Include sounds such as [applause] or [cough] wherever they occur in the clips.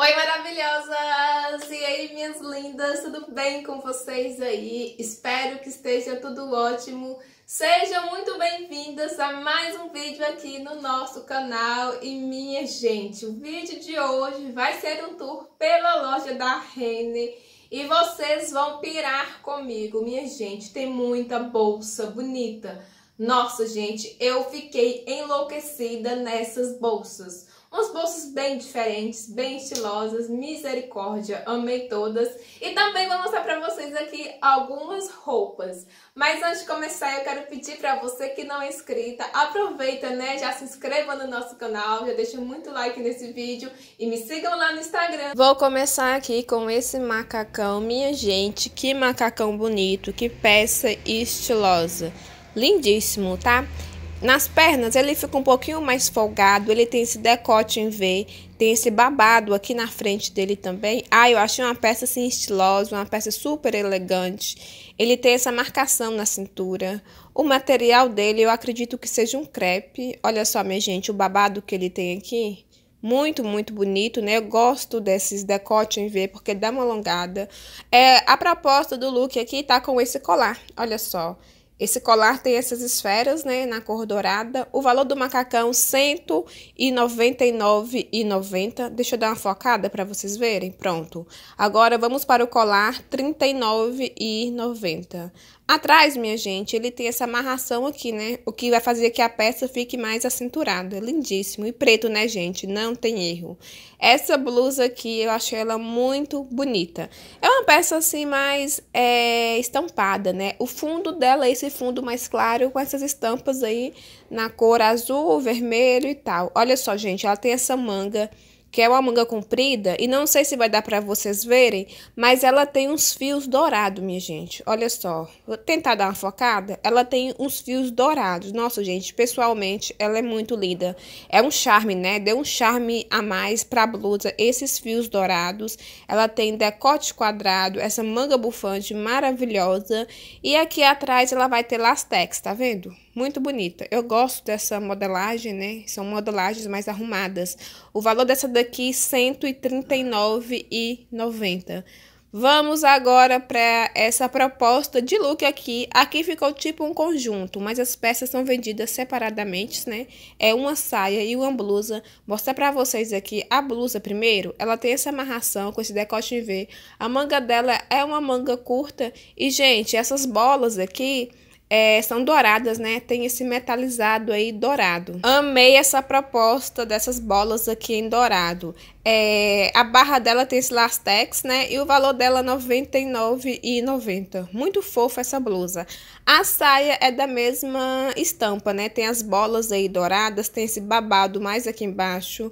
Oi, maravilhosas! E aí, minhas lindas, tudo bem com vocês aí? Espero que esteja tudo ótimo. Sejam muito bem-vindas a mais um vídeo aqui no nosso canal. E minha gente, o vídeo de hoje vai ser um tour pela loja da Rene. E vocês vão pirar comigo, minha gente. Tem muita bolsa bonita. Nossa, gente, eu fiquei enlouquecida nessas bolsas. Umas bolsas bem diferentes, bem estilosas, misericórdia, amei todas. E também vou mostrar para vocês aqui algumas roupas. Mas antes de começar, eu quero pedir para você que não é inscrita, aproveita, né? Já se inscreva no nosso canal, já deixa muito like nesse vídeo e me sigam lá no Instagram. Vou começar aqui com esse macacão. Minha gente, que macacão bonito, que peça estilosa. Lindíssimo, tá? Nas pernas ele fica um pouquinho mais folgado, ele tem esse decote em V, tem esse babado aqui na frente dele também. Ah, eu achei uma peça assim estilosa, uma peça super elegante. Ele tem essa marcação na cintura. O material dele eu acredito que seja um crepe. Olha só, minha gente, o babado que ele tem aqui. Muito, muito bonito, né? Eu gosto desses decote em V porque dá uma alongada. É, a proposta do look aqui tá com esse colar, olha só. Esse colar tem essas esferas, né, na cor dourada. O valor do macacão, R$ 199,90. Deixa eu dar uma focada para vocês verem. Pronto. Agora, vamos para o colar, R$ 39,90. Atrás, minha gente, ele tem essa amarração aqui, né? O que vai fazer que a peça fique mais acinturada. É lindíssimo. E preto, né, gente? Não tem erro. Essa blusa aqui, eu achei ela muito bonita. É uma peça, assim, mais é, estampada, né? O fundo dela é esse fundo mais claro, com essas estampas aí na cor azul, vermelho e tal. Olha só, gente, ela tem essa manga que é uma manga comprida, e não sei se vai dar para vocês verem, mas ela tem uns fios dourados, minha gente. Olha só, vou tentar dar uma focada. Ela tem uns fios dourados. Nossa, gente, pessoalmente, ela é muito linda. É um charme, né? Deu um charme a mais para a blusa, esses fios dourados. Ela tem decote quadrado, essa manga bufante maravilhosa. E aqui atrás ela vai ter lastex, tá vendo? muito bonita. Eu gosto dessa modelagem, né? São modelagens mais arrumadas. O valor dessa daqui, R$ 139,90. Vamos agora para essa proposta de look aqui. Aqui ficou tipo um conjunto, mas as peças são vendidas separadamente, né? É uma saia e uma blusa. Mostrar para vocês aqui a blusa primeiro. Ela tem essa amarração com esse decote em V. A manga dela é uma manga curta. E, gente, essas bolas aqui é, são douradas, né? Tem esse metalizado aí dourado. Amei essa proposta dessas bolas aqui em dourado. É, a barra dela tem esse lastex, né? E o valor dela R$ 99,90. Muito fofa essa blusa. A saia é da mesma estampa, né? Tem as bolas aí douradas, tem esse babado mais aqui embaixo.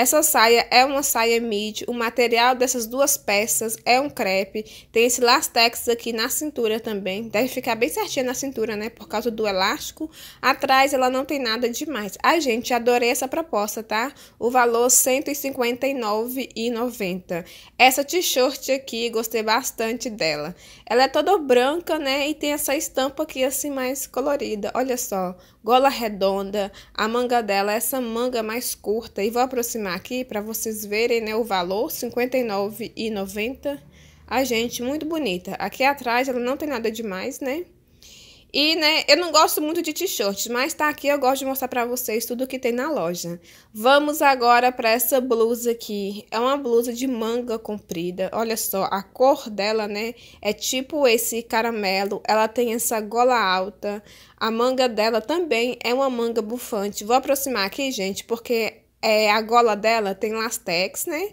Essa saia é uma saia midi, o material dessas duas peças é um crepe, tem esse lastex aqui na cintura também, deve ficar bem certinha na cintura, né, por causa do elástico. Atrás ela não tem nada demais. Ai, gente, adorei essa proposta, tá? O valor R$ 159,90. Essa t-shirt aqui, gostei bastante dela. Ela é toda branca, né, e tem essa estampa aqui assim mais colorida, olha só. Gola redonda, a manga dela é essa manga mais curta e vou aproximar aqui para vocês verem né, o valor, R$ 59,90. A gente, muito bonita. Aqui atrás ela não tem nada demais, né? E, né, eu não gosto muito de t-shirts, mas tá aqui, eu gosto de mostrar pra vocês tudo que tem na loja. Vamos agora pra essa blusa aqui. É uma blusa de manga comprida, olha só, a cor dela, né, é tipo esse caramelo. Ela tem essa gola alta, a manga dela também é uma manga bufante. Vou aproximar aqui, gente, porque é, a gola dela tem lastex, né?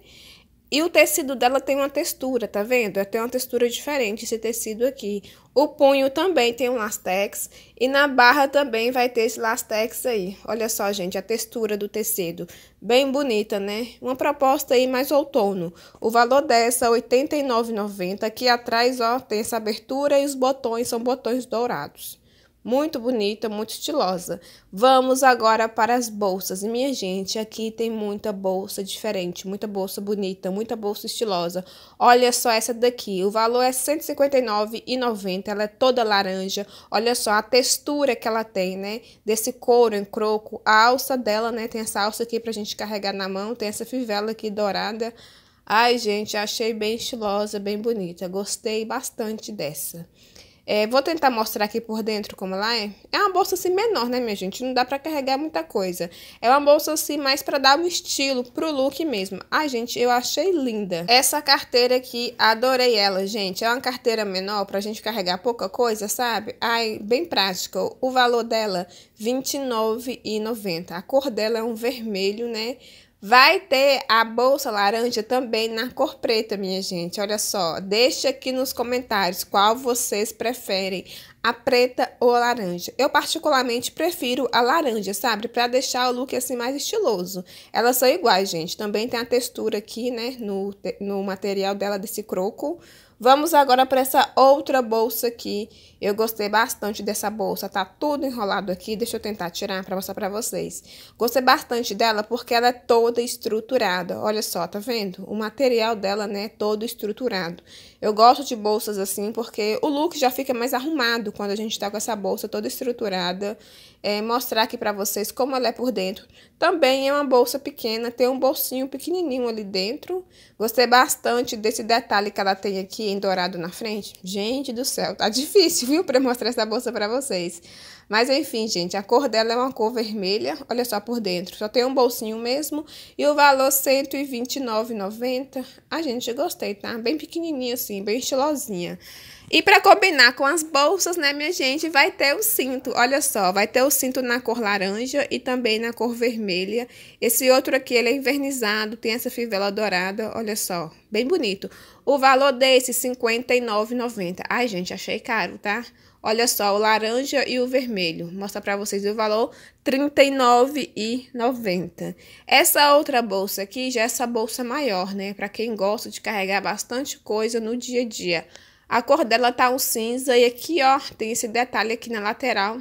E o tecido dela tem uma textura, tá vendo? É tem uma textura diferente esse tecido aqui. O punho também tem um lastex e na barra também vai ter esse lastex aí. Olha só, gente, a textura do tecido. Bem bonita, né? Uma proposta aí mais outono. O valor dessa, R$ 89,90. Aqui atrás, ó, tem essa abertura e os botões são botões dourados muito bonita, muito estilosa. Vamos agora para as bolsas. Minha gente, aqui tem muita bolsa diferente, muita bolsa bonita, muita bolsa estilosa. Olha só essa daqui, o valor é R$ 159,90, ela é toda laranja. Olha só a textura que ela tem, né? Desse couro em croco, a alça dela, né? Tem essa alça aqui pra gente carregar na mão, tem essa fivela aqui dourada. Ai, gente, achei bem estilosa, bem bonita. Gostei bastante dessa. É, vou tentar mostrar aqui por dentro como ela é. É uma bolsa assim menor, né, minha gente? Não dá pra carregar muita coisa. É uma bolsa assim mais pra dar um estilo pro look mesmo. Ai, gente, eu achei linda. Essa carteira aqui, adorei ela, gente. É uma carteira menor pra gente carregar pouca coisa, sabe? Ai, bem prática. O valor dela, R$29,90. A cor dela é um vermelho, né? Vai ter a bolsa laranja também na cor preta, minha gente. Olha só, deixa aqui nos comentários qual vocês preferem, a preta ou a laranja. Eu particularmente prefiro a laranja, sabe? Para deixar o look assim mais estiloso. Elas são iguais, gente. Também tem a textura aqui, né, no, no material dela desse croco. Vamos agora para essa outra bolsa aqui. Eu gostei bastante dessa bolsa, tá tudo enrolado aqui. Deixa eu tentar tirar para mostrar para vocês. Gostei bastante dela porque ela é toda estruturada. Olha só, tá vendo? O material dela, né, é todo estruturado. Eu gosto de bolsas assim porque o look já fica mais arrumado quando a gente tá com essa bolsa toda estruturada. É, mostrar aqui para vocês como ela é por dentro. Também é uma bolsa pequena, tem um bolsinho pequenininho ali dentro. Gostei bastante desse detalhe que ela tem aqui em dourado na frente? Gente do céu, tá difícil, viu, para mostrar essa bolsa para vocês. Mas enfim, gente, a cor dela é uma cor vermelha, olha só por dentro. Só tem um bolsinho mesmo e o valor 129,90. A gente gostei, tá? Bem pequenininha assim, bem estilosinha. E para combinar com as bolsas, né, minha gente, vai ter o cinto. Olha só, vai ter o cinto na cor laranja e também na cor vermelha. Esse outro aqui, ele é invernizado, tem essa fivela dourada, olha só, bem bonito. O valor desse, R$ 59,90. Ai, gente, achei caro, tá? Olha só, o laranja e o vermelho. Mostra para vocês o valor, R$ 39,90. Essa outra bolsa aqui já é essa bolsa maior, né? Para quem gosta de carregar bastante coisa no dia a dia. A cor dela tá um cinza e aqui, ó, tem esse detalhe aqui na lateral,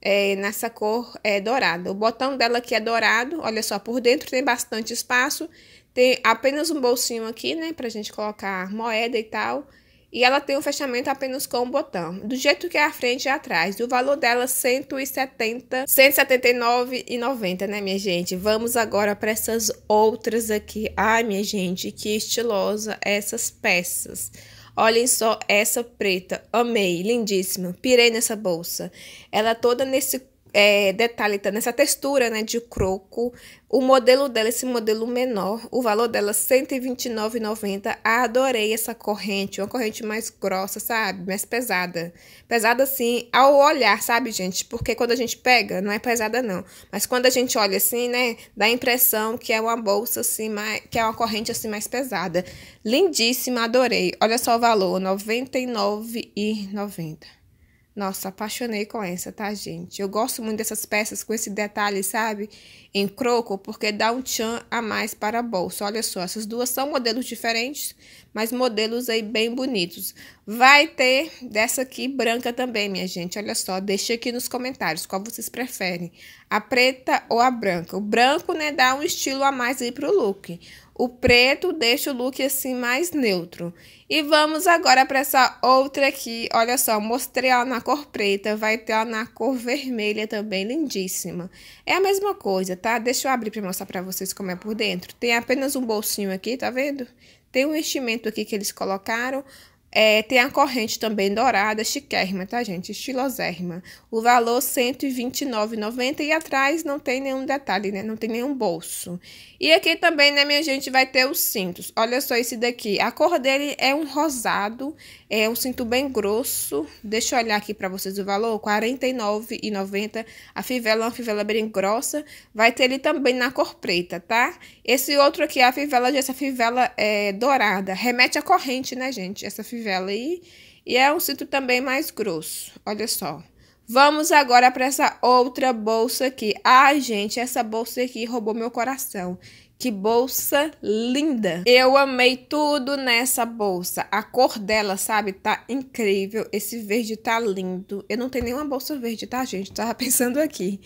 é, nessa cor é, dourada. O botão dela aqui é dourado, olha só, por dentro tem bastante espaço, tem apenas um bolsinho aqui, né, pra gente colocar moeda e tal. E ela tem o um fechamento apenas com um botão, do jeito que é a frente e atrás. O valor dela 170, 179,90, né, minha gente? Vamos agora para essas outras aqui. Ai, minha gente, que estilosa essas peças. Olhem só essa preta. Amei, lindíssima. Pirei nessa bolsa. Ela toda nesse é, detalhe tá nessa textura, né, de croco. O modelo dela, esse modelo menor, o valor dela 129,90. Ah, adorei essa corrente, uma corrente mais grossa, sabe? Mais pesada. Pesada assim ao olhar, sabe, gente? Porque quando a gente pega, não é pesada não. Mas quando a gente olha assim, né, dá a impressão que é uma bolsa assim, mais, que é uma corrente assim mais pesada. Lindíssima, adorei. Olha só o valor, R$ 99,90. Nossa, apaixonei com essa, tá, gente? Eu gosto muito dessas peças com esse detalhe, sabe? Em croco, porque dá um tchan a mais para a bolsa. Olha só, essas duas são modelos diferentes, mas modelos aí bem bonitos. Vai ter dessa aqui branca também, minha gente. Olha só, deixa aqui nos comentários qual vocês preferem, a preta ou a branca. O branco, né, dá um estilo a mais aí pro look. O preto deixa o look assim mais neutro. E vamos agora para essa outra aqui. Olha só, mostrei ela na cor preta, vai ter ela na cor vermelha também, lindíssima. É a mesma coisa, tá? Deixa eu abrir para mostrar para vocês como é por dentro. Tem apenas um bolsinho aqui, tá vendo? Tem um enchimento aqui que eles colocaram é, tem a corrente também dourada, chiquérrima, tá, gente? Estilosérrima. O valor 129,90 e atrás não tem nenhum detalhe, né? Não tem nenhum bolso. E aqui também, né, minha gente, vai ter os cintos. Olha só esse daqui. A cor dele é um rosado, é um cinto bem grosso. Deixa eu olhar aqui para vocês o valor, R$ 49,90. A fivela é uma fivela bem grossa. Vai ter ele também na cor preta, tá? Esse outro aqui, é a fivela, essa fivela é dourada. Remete à corrente, né, gente? Essa fivela fivela aí. E é um cinto também mais grosso. Olha só. Vamos agora para essa outra bolsa aqui. Ah, gente, essa bolsa aqui roubou meu coração. Que bolsa linda! Eu amei tudo nessa bolsa. A cor dela, sabe, tá incrível. Esse verde tá lindo. Eu não tenho nenhuma bolsa verde, tá, gente? Tava [laughs] pensando aqui.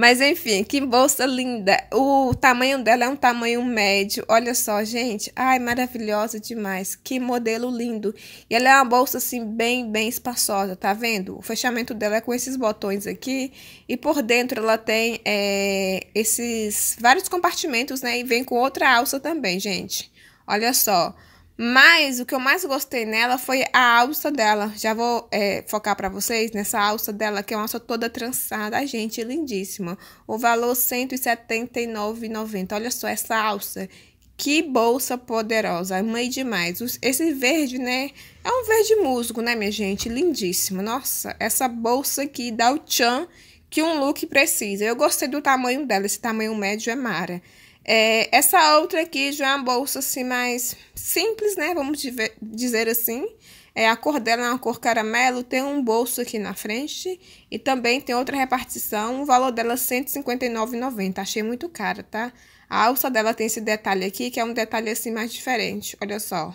Mas enfim, que bolsa linda. O tamanho dela é um tamanho médio. Olha só, gente. Ai, maravilhosa demais. Que modelo lindo. E ela é uma bolsa assim bem, bem espaçosa, tá vendo? O fechamento dela é com esses botões aqui e por dentro ela tem é, esses vários compartimentos, né? E vem com outra alça também, gente. Olha só. Mas o que eu mais gostei nela foi a alça dela. Já vou é, focar para vocês nessa alça dela, que é uma alça toda trançada. Gente, lindíssima. O valor R$ 179,90. Olha só essa alça. Que bolsa poderosa. Amei demais. Esse verde, né? É um verde musgo, né, minha gente? Lindíssimo. Nossa, essa bolsa aqui dá o tchan que um look precisa. Eu gostei do tamanho dela. Esse tamanho médio é mara. É, essa outra aqui já é uma bolsa assim mais simples, né? Vamos dizer assim. É, a cor dela é uma cor caramelo, tem um bolso aqui na frente e também tem outra repartição. O valor dela é R$159,90, Achei muito cara, tá? A alça dela tem esse detalhe aqui, que é um detalhe assim mais diferente. Olha só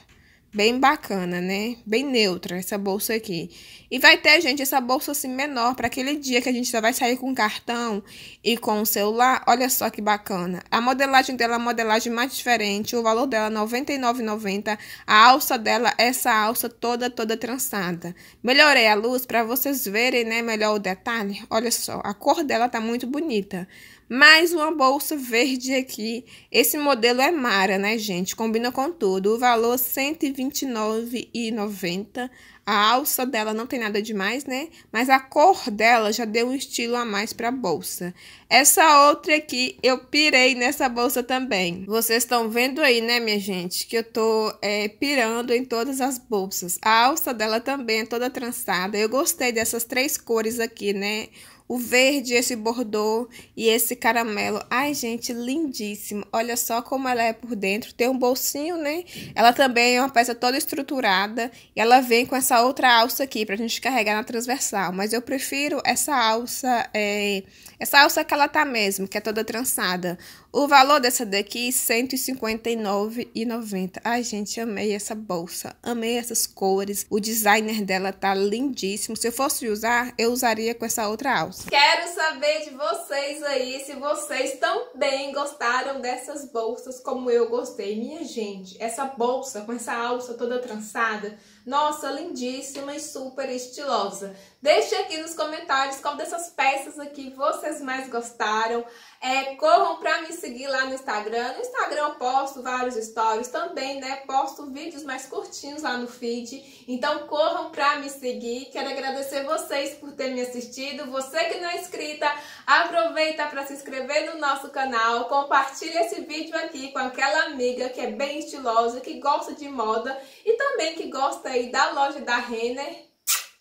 bem bacana, né? Bem neutra essa bolsa aqui. E vai ter, gente, essa bolsa assim menor para aquele dia que a gente vai sair com cartão e com o celular. Olha só que bacana. A modelagem dela é uma modelagem mais diferente, o valor dela é R$ 99,90. A alça dela é essa alça toda toda trançada. Melhorei a luz para vocês verem, né, melhor o detalhe. Olha só, a cor dela tá muito bonita. Mais uma bolsa verde aqui. Esse modelo é mara, né, gente? Combina com tudo. O valor R$ 129,90. A alça dela não tem nada demais, né? Mas a cor dela já deu um estilo a mais pra bolsa. Essa outra aqui, eu pirei nessa bolsa também. Vocês estão vendo aí, né, minha gente? Que eu tô é, pirando em todas as bolsas. A alça dela também é toda trançada. Eu gostei dessas três cores aqui, né? o verde, esse bordô e esse caramelo. Ai, gente, lindíssimo. Olha só como ela é por dentro. Tem um bolsinho, né? Ela também é uma peça toda estruturada. E ela vem com essa outra alça aqui pra gente carregar na transversal. Mas eu prefiro essa alça, é... essa alça que ela tá mesmo, que é toda trançada. O valor dessa daqui, R$ 159,90. Ai, gente, amei essa bolsa. Amei essas cores. O designer dela tá lindíssimo. Se eu fosse usar, eu usaria com essa outra alça. Quero saber de vocês aí, se vocês também gostaram dessas bolsas como eu gostei. Minha gente, essa bolsa com essa alça toda trançada, nossa, lindíssima e super estilosa. Deixe aqui nos comentários qual dessas peças aqui vocês mais gostaram. É, corram para me seguir lá no Instagram. No Instagram eu posto vários stories também, né? Posto vídeos mais curtinhos lá no feed. Então corram para me seguir. Quero agradecer vocês por terem me assistido. Você que não é inscrita, aproveita para se inscrever no nosso canal. Compartilha esse vídeo aqui com aquela amiga que é bem estilosa, que gosta de moda e também que gosta aí da loja da Renner.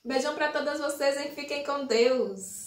Beijão para todas vocês e fiquem com Deus.